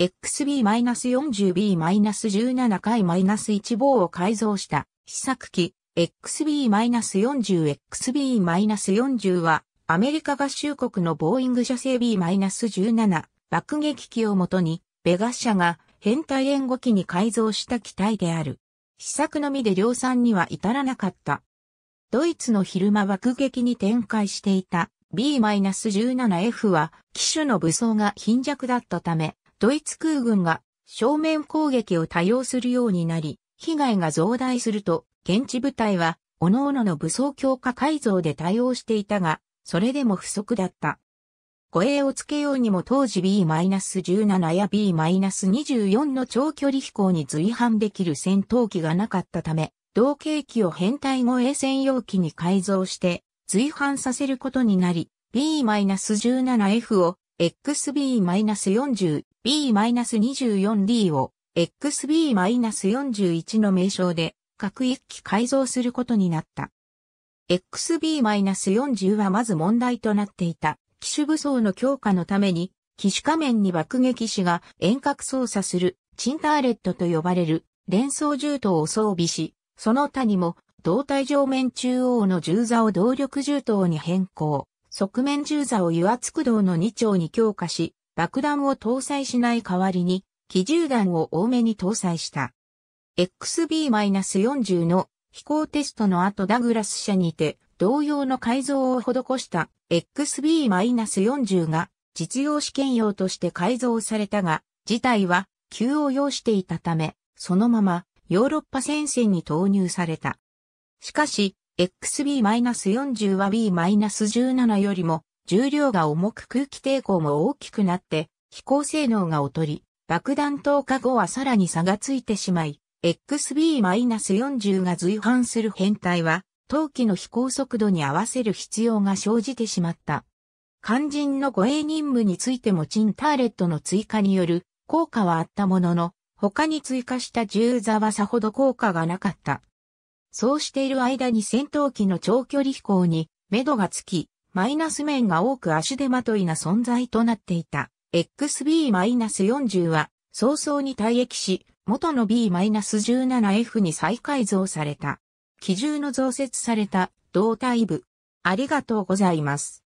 XB-40B-17 回 -1 棒を改造した試作機 XB-40XB-40 はアメリカ合衆国のボーイング社製 B-17 爆撃機をもとにベガ社が変態援護機に改造した機体である。試作のみで量産には至らなかった。ドイツの昼間爆撃に展開していた B-17F は機種の武装が貧弱だったためドイツ空軍が正面攻撃を多用するようになり、被害が増大すると、現地部隊は、各々の武装強化改造で対応していたが、それでも不足だった。護衛をつけようにも当時 B-17 や B-24 の長距離飛行に随伴できる戦闘機がなかったため、同型機を編隊護衛専用機に改造して随伴させることになり、B-17F を XB-40 B-24D を XB-41 の名称で各一機改造することになった。XB-40 はまず問題となっていた機種武装の強化のために機種仮面に爆撃士が遠隔操作するチンターレットと呼ばれる連装銃刀を装備し、その他にも胴体上面中央の銃座を動力銃刀に変更、側面銃座を油圧駆動の2丁に強化し、爆弾を搭載しない代わりに、機銃弾を多めに搭載した。XB-40 の飛行テストの後ダグラス社にて同様の改造を施した XB-40 が実用試験用として改造されたが、事態は急を要していたため、そのままヨーロッパ戦線に投入された。しかし、XB-40 は B-17 よりも重量が重く空気抵抗も大きくなって飛行性能が劣り、爆弾投下後はさらに差がついてしまい、XB-40 が随伴する変態は、当機の飛行速度に合わせる必要が生じてしまった。肝心の護衛任務についてもチンターレットの追加による効果はあったものの、他に追加した銃座はさほど効果がなかった。そうしている間に戦闘機の長距離飛行に目処がつき、マイナス面が多く足手まといな存在となっていた XB-40 は早々に退役し、元の B-17F に再改造された。機銃の増設された胴体部。ありがとうございます。